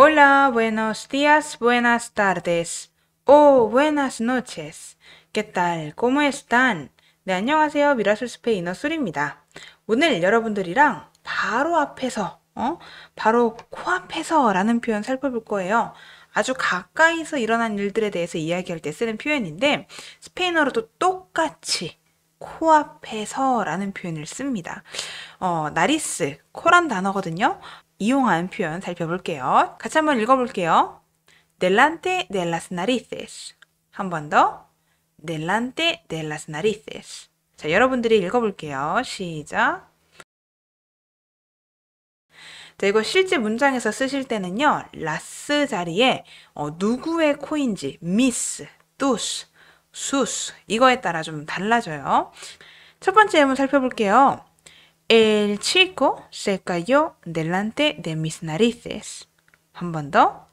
Hola, buenos días, buenas tardes. o oh, buenas noches. ¿Qué tal? ¿Cómo están? 네, 안녕하세요. 미라솔 스페인어 술입니다 오늘 여러분들이랑 바로 앞에서, 어? 바로 코앞에서 라는 표현 살펴볼 거예요. 아주 가까이서 일어난 일들에 대해서 이야기할 때 쓰는 표현인데, 스페인어로도 똑같이 코앞에서라는 표현을 씁니다. 어, 나리스, 코란 단어거든요. 이용한 표현 살펴볼게요. 같이 한번 읽어볼게요. delante de las narices. 한 번 더. delante de las narices. 자, 여러분들이 읽어볼게요. 시작. 자, 이거 실제 문장에서 쓰실 때는요, 라스 자리에 어, 누구의 코인지, 미스, 뚜스, sus 이거에 따라 좀 달라져요. 첫 번째 예문 살펴볼게요. El chico se cayó delante de mis narices. 한 번 더.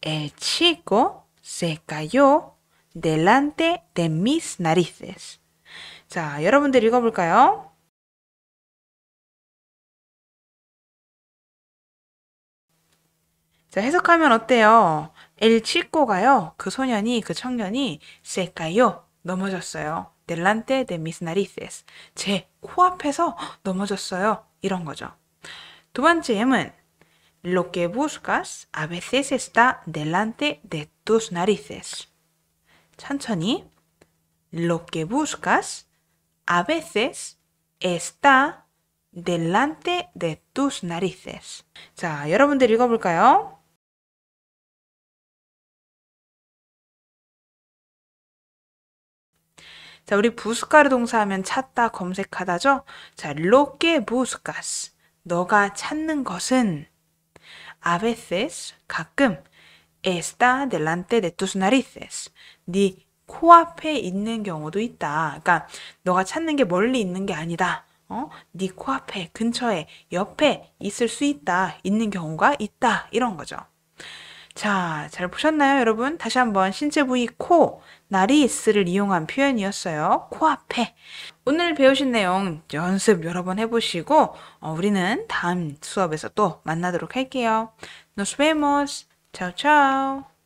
El chico se cayó delante de mis narices. 자, 여러분들 읽어볼까요? 자, 해석하면 어때요? 엘 치꼬가요. 그 소년이 그 청년이 세까요 넘어졌어요. 넬란테 데 미스 나리세스 제 코앞에서 넘어졌어요. 이런 거죠. 두 번째 M은 Lo que buscas a veces está delante de tus narices. 천천히 Lo que buscas a veces está delante de tus narices. 자, 여러분들 읽어볼까요? 자, 우리 부스카르 동사하면 찾다, 검색하다죠? 자, 로케 부스카스. 너가 찾는 것은 a veces 가끔 está delante de tus narices. 네 코앞에 있는 경우도 있다. 그러니까 너가 찾는 게 멀리 있는 게 아니다. 어? 네 코앞에, 근처에, 옆에 있을 수 있다. 있는 경우가 있다. 이런 거죠. 자, 잘 보셨나요, 여러분? 다시 한번 신체 부위 코, 나리스를 이용한 표현이었어요. 코앞에. 오늘 배우신 내용 연습 여러 번 해보시고 어, 우리는 다음 수업에서 또 만나도록 할게요. Nos vemos. Ciao, ciao.